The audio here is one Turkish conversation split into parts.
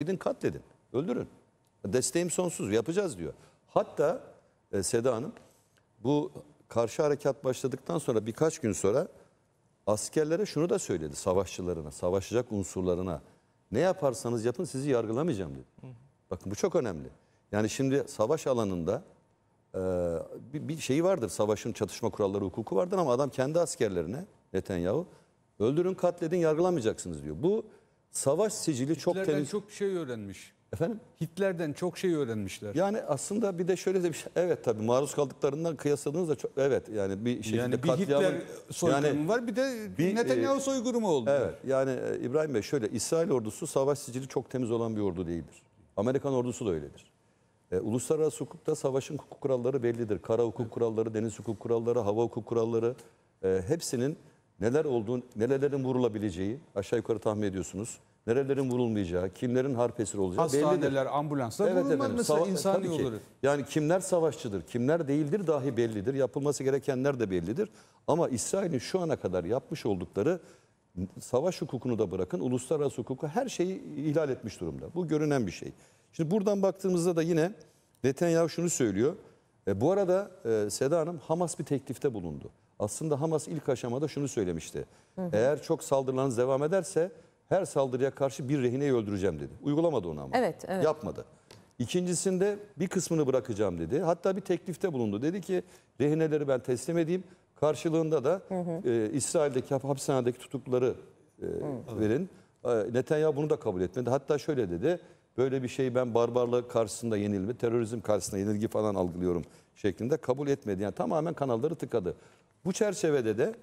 Gidin katledin, öldürün. Desteğim sonsuz, yapacağız diyor. Hatta e, Seda Hanım bu karşı harekat başladıktan sonra birkaç gün sonra askerlere şunu da söyledi savaşçılarına, savaşacak unsurlarına. Ne yaparsanız yapın sizi yargılamayacağım dedi. Hı. Bakın bu çok önemli. Yani şimdi savaş alanında e, bir, bir şeyi vardır. Savaşın çatışma kuralları, hukuku vardır ama adam kendi askerlerine Netanyahu öldürün, katledin, yargılamayacaksınız diyor. Bu savaş sicili çok temiz. Hitler'den temiz. çok şey öğrenmiş. Efendim? Hitler'den çok şey öğrenmişler. Yani aslında bir de şöyle de bir şey. Evet tabii maruz kaldıklarından kıyasladığınızda çok evet yani bir şekilde yani bir Hitler soygurumu yani, var bir de bir, e, Netanyahu soykırımı oldu. Evet. Yani e, İbrahim Bey şöyle İsrail ordusu savaş sicili çok temiz olan bir ordu değildir. Amerikan ordusu da öyledir. E, uluslararası hukukta savaşın hukuk kuralları bellidir. Kara hukuk kuralları, deniz hukuk kuralları, hava hukuk kuralları e, hepsinin neler olduğunu, nelerlerin vurulabileceği aşağı yukarı tahmin ediyorsunuz. Nerelerin vurulmayacağı, kimlerin harp esiri olacağı Hastaneler, bellidir. ambulanslar evet, bulunmaz mesela Sava- yolları. Yani kimler savaşçıdır, kimler değildir dahi bellidir. Yapılması gerekenler de bellidir. Ama İsrail'in şu ana kadar yapmış oldukları savaş hukukunu da bırakın, uluslararası hukuku her şeyi ihlal etmiş durumda. Bu görünen bir şey. Şimdi buradan baktığımızda da yine Netanyahu şunu söylüyor. E, bu arada e, Seda Hanım Hamas bir teklifte bulundu. Aslında Hamas ilk aşamada şunu söylemişti. Hı hı. Eğer çok saldırılarınız devam ederse her saldırıya karşı bir rehineyi öldüreceğim dedi. Uygulamadı onu ama. Evet, evet. Yapmadı. İkincisinde bir kısmını bırakacağım dedi. Hatta bir teklifte bulundu. Dedi ki rehineleri ben teslim edeyim. Karşılığında da hı hı. E, İsrail'deki hapishanedeki tutukluları e, verin. E, Netanyahu bunu da kabul etmedi. Hatta şöyle dedi. Böyle bir şey ben barbarlık karşısında yenilme, terörizm karşısında yenilgi falan algılıyorum şeklinde kabul etmedi. Yani tamamen kanalları tıkadı. Bu çerçevede de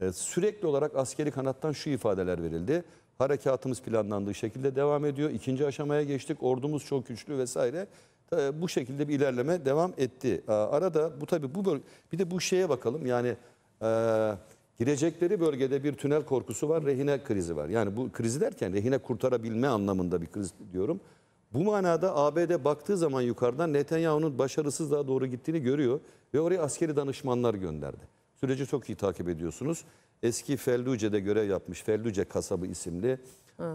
e, sürekli olarak askeri kanattan şu ifadeler verildi. Harekatımız planlandığı şekilde devam ediyor. İkinci aşamaya geçtik. Ordumuz çok güçlü vesaire. E, bu şekilde bir ilerleme devam etti. E, arada bu tabii bu bir de bu şeye bakalım. Yani e, Girecekleri bölgede bir tünel korkusu var, rehine krizi var. Yani bu krizi derken rehine kurtarabilme anlamında bir kriz diyorum. Bu manada ABD baktığı zaman yukarıdan Netanyahu'nun başarısızlığa doğru gittiğini görüyor ve oraya askeri danışmanlar gönderdi. Süreci çok iyi takip ediyorsunuz. Eski Felluce'de görev yapmış Felluce kasabı isimli hmm.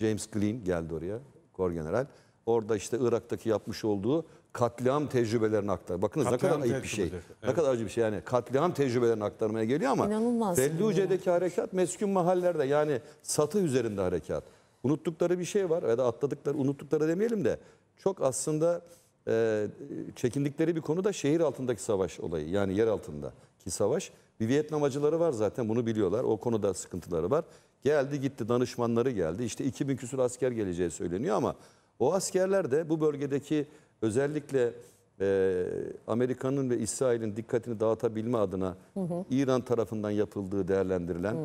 James Glean geldi oraya, kor general. Orada işte Irak'taki yapmış olduğu katliam tecrübelerini aktar. Bakınız katliam ne kadar ayıp bir şey. Evet. Ne kadar acı bir şey yani. Katliam tecrübelerini aktarmaya geliyor ama İnanılmaz. Felluce'deki harekat meskun mahallelerde yani satı üzerinde harekat. Unuttukları bir şey var ya da atladıkları, unuttukları demeyelim de çok aslında e, çekindikleri bir konu da şehir altındaki savaş olayı. Yani yer altındaki savaş. Bir Vietnam acıları var zaten bunu biliyorlar. O konuda sıkıntıları var. Geldi gitti danışmanları geldi. İşte 2000 küsur asker geleceği söyleniyor ama o askerler de bu bölgedeki özellikle e, Amerika'nın ve İsrail'in dikkatini dağıtabilme adına hı hı. İran tarafından yapıldığı değerlendirilen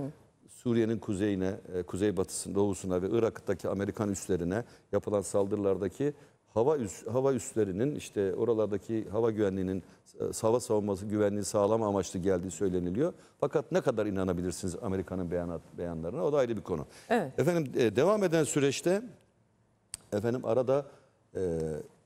Suriye'nin kuzeyine, e, kuzeybatısına, doğusuna ve Irak'taki Amerikan üslerine yapılan saldırılardaki hava üs, hava üslerinin işte oralardaki hava güvenliğinin e, hava savunması güvenliği sağlama amaçlı geldiği söyleniliyor. Fakat ne kadar inanabilirsiniz Amerika'nın beyanat beyanlarına? O da ayrı bir konu. Evet. Efendim e, devam eden süreçte efendim arada e,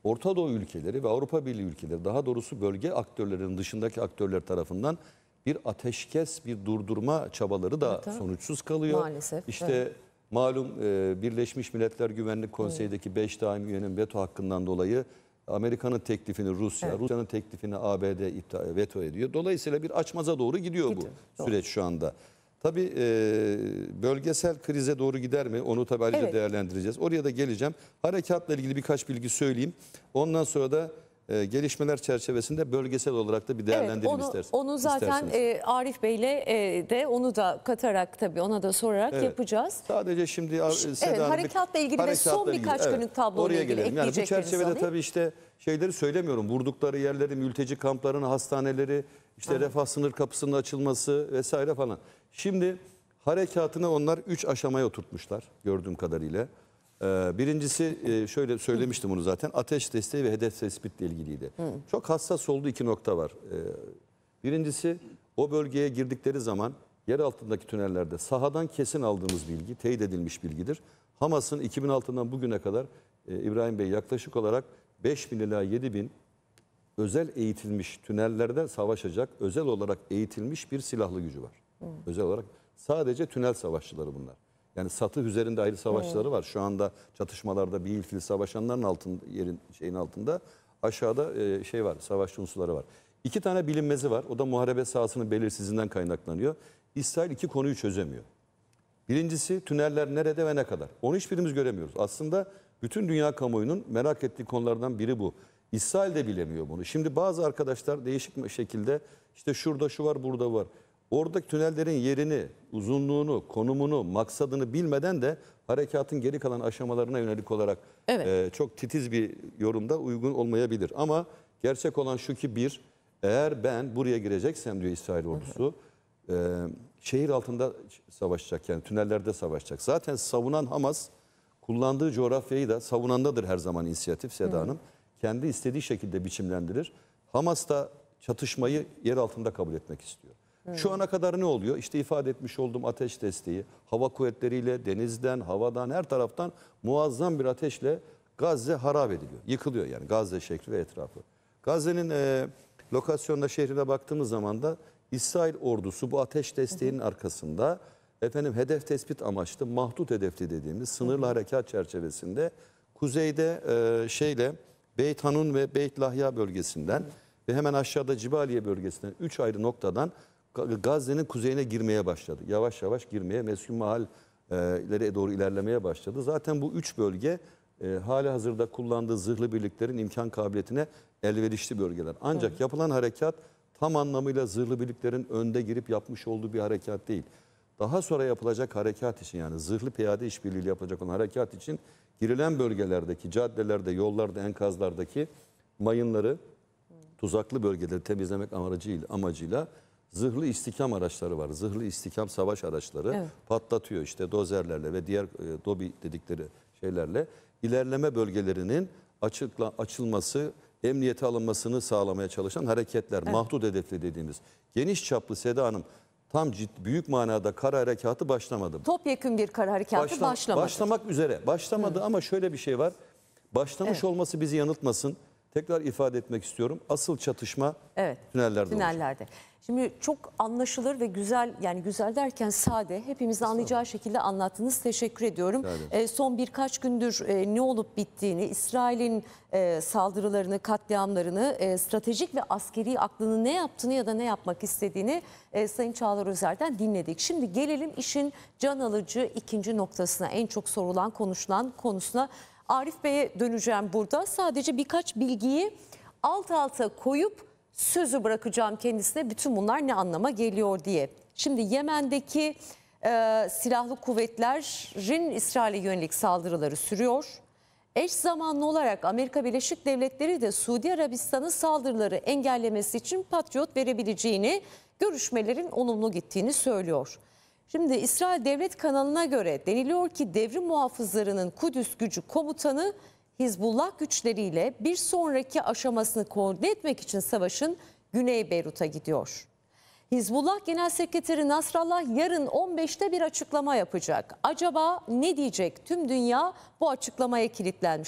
Orta Doğu ülkeleri ve Avrupa Birliği ülkeleri daha doğrusu bölge aktörlerinin dışındaki aktörler tarafından bir ateşkes, bir durdurma çabaları da evet, sonuçsuz kalıyor. Maalesef. İşte evet. malum e, Birleşmiş Milletler Güvenlik Konseyi'deki 5 evet. daim üyenin veto hakkından dolayı Amerika'nın teklifini Rusya, evet. Rusya'nın teklifini ABD veto ediyor. Dolayısıyla bir açmaza doğru gidiyor, gidiyor. bu süreç Doğru. şu anda. Tabii e, bölgesel krize doğru gider mi? Onu tabii ayrıca Evet. değerlendireceğiz. Oraya da geleceğim. Harekatla ilgili birkaç bilgi söyleyeyim. Ondan sonra da e, gelişmeler çerçevesinde bölgesel olarak da bir değerlendirelim evet, onu, Onu zaten e, Arif Bey'le e, de onu da katarak tabii ona da sorarak evet. yapacağız. Sadece şimdi evet, Hanım, harekatla ilgili harekatla ve son ilgili, birkaç evet, günlük tabloyla oraya ilgili gelelim. Yani bu çerçevede alayım. tabii işte şeyleri söylemiyorum. Vurdukları yerleri, mülteci kamplarının hastaneleri, işte Aha. refah sınır kapısının açılması vesaire falan. Şimdi harekatını onlar 3 aşamaya oturtmuşlar gördüğüm kadarıyla. Ee, birincisi e, şöyle söylemiştim bunu zaten. Ateş desteği ve hedef tespitle ilgiliydi. Hı. Çok hassas olduğu iki nokta var. Ee, birincisi o bölgeye girdikleri zaman yer altındaki tünellerde sahadan kesin aldığımız bilgi, teyit edilmiş bilgidir. Hamas'ın 2006'dan bugüne kadar e, İbrahim Bey yaklaşık olarak 5 bin ila 7 bin özel eğitilmiş tünellerde savaşacak, özel olarak eğitilmiş bir silahlı gücü var. Hı. Özel olarak sadece tünel savaşçıları bunlar. Yani satı üzerinde ayrı savaşları evet. var. Şu anda çatışmalarda bir ilfil savaşanların altın yerin şeyin altında aşağıda e, şey var. Savaşçı unsurları var. İki tane bilinmezi var. O da muharebe sahasının belirsizliğinden kaynaklanıyor. İsrail iki konuyu çözemiyor. Birincisi tüneller nerede ve ne kadar? Onu hiçbirimiz göremiyoruz. Aslında bütün dünya kamuoyunun merak ettiği konulardan biri bu. İsrail de bilemiyor bunu. Şimdi bazı arkadaşlar değişik şekilde işte şurada şu var burada var. Oradaki tünellerin yerini, uzunluğunu, konumunu, maksadını bilmeden de harekatın geri kalan aşamalarına yönelik olarak evet. e, çok titiz bir yorumda uygun olmayabilir. Ama gerçek olan şu ki bir, eğer ben buraya gireceksem diyor İsrail ordusu, e, şehir altında savaşacak yani tünellerde savaşacak. Zaten savunan Hamas kullandığı coğrafyayı da savunandadır her zaman inisiyatif Seda Hanım. Kendi istediği şekilde biçimlendirir. Hamas da çatışmayı yer altında kabul etmek istiyor. Şu ana kadar ne oluyor? İşte ifade etmiş olduğum ateş desteği, hava kuvvetleriyle denizden, havadan her taraftan muazzam bir ateşle Gazze harap ediliyor. Yıkılıyor yani Gazze şekli ve etrafı. Gazze'nin e, lokasyonda şehrine baktığımız zaman da İsrail ordusu bu ateş desteğinin arkasında efendim hedef tespit amaçlı mahdut hedefli dediğimiz sınırlı harekat çerçevesinde kuzeyde e, şeyle Beyt Hanun ve Beyt Lahya bölgesinden ve hemen aşağıda Cibaliye bölgesinden 3 ayrı noktadan Gazze'nin kuzeyine girmeye başladı. Yavaş yavaş girmeye, meskun mahallere doğru ilerlemeye başladı. Zaten bu üç bölge e, hali hazırda kullandığı zırhlı birliklerin imkan kabiliyetine elverişli bölgeler. Ancak evet. yapılan harekat tam anlamıyla zırhlı birliklerin önde girip yapmış olduğu bir harekat değil. Daha sonra yapılacak harekat için yani zırhlı piyade işbirliğiyle yapılacak olan harekat için girilen bölgelerdeki caddelerde, yollarda, enkazlardaki mayınları, tuzaklı bölgeleri temizlemek amacıyla, amacıyla zırhlı istikam araçları var. Zırhlı istikam savaş araçları evet. patlatıyor işte dozerlerle ve diğer e, dobi dedikleri şeylerle ilerleme bölgelerinin açıkla, açılması, emniyete alınmasını sağlamaya çalışan hareketler, evet. mahdut hedefli dediğimiz. Geniş çaplı Seda Hanım tam ciddi, büyük manada kara harekatı başlamadı. Topyekun bir kara harekatı Başla, başlamadı. Başlamak üzere. Başlamadı Hı. ama şöyle bir şey var. Başlamış evet. olması bizi yanıltmasın. Tekrar ifade etmek istiyorum. Asıl çatışma evet, tünellerde. Tünellerde. Olacak. Şimdi çok anlaşılır ve güzel yani güzel derken sade hepimizin anlayacağı şekilde anlattınız. Teşekkür ediyorum. E, son birkaç gündür e, ne olup bittiğini, İsrail'in e, saldırılarını, katliamlarını, e, stratejik ve askeri aklını ne yaptığını ya da ne yapmak istediğini e, Sayın Çağlar Özer'den dinledik. Şimdi gelelim işin can alıcı ikinci noktasına, en çok sorulan, konuşulan konusuna. Arif Bey'e döneceğim burada. Sadece birkaç bilgiyi alt alta koyup sözü bırakacağım kendisine bütün bunlar ne anlama geliyor diye. Şimdi Yemen'deki e, silahlı kuvvetlerin İsrail'e yönelik saldırıları sürüyor. Eş zamanlı olarak Amerika Birleşik Devletleri de Suudi Arabistan'ın saldırıları engellemesi için patriot verebileceğini, görüşmelerin olumlu gittiğini söylüyor. Şimdi İsrail Devlet kanalına göre deniliyor ki devrim muhafızlarının Kudüs gücü komutanı Hizbullah güçleriyle bir sonraki aşamasını koordine etmek için savaşın Güney Beyrut'a gidiyor. Hizbullah Genel Sekreteri Nasrallah yarın 15'te bir açıklama yapacak. Acaba ne diyecek? Tüm dünya bu açıklamaya kilitlenmiş.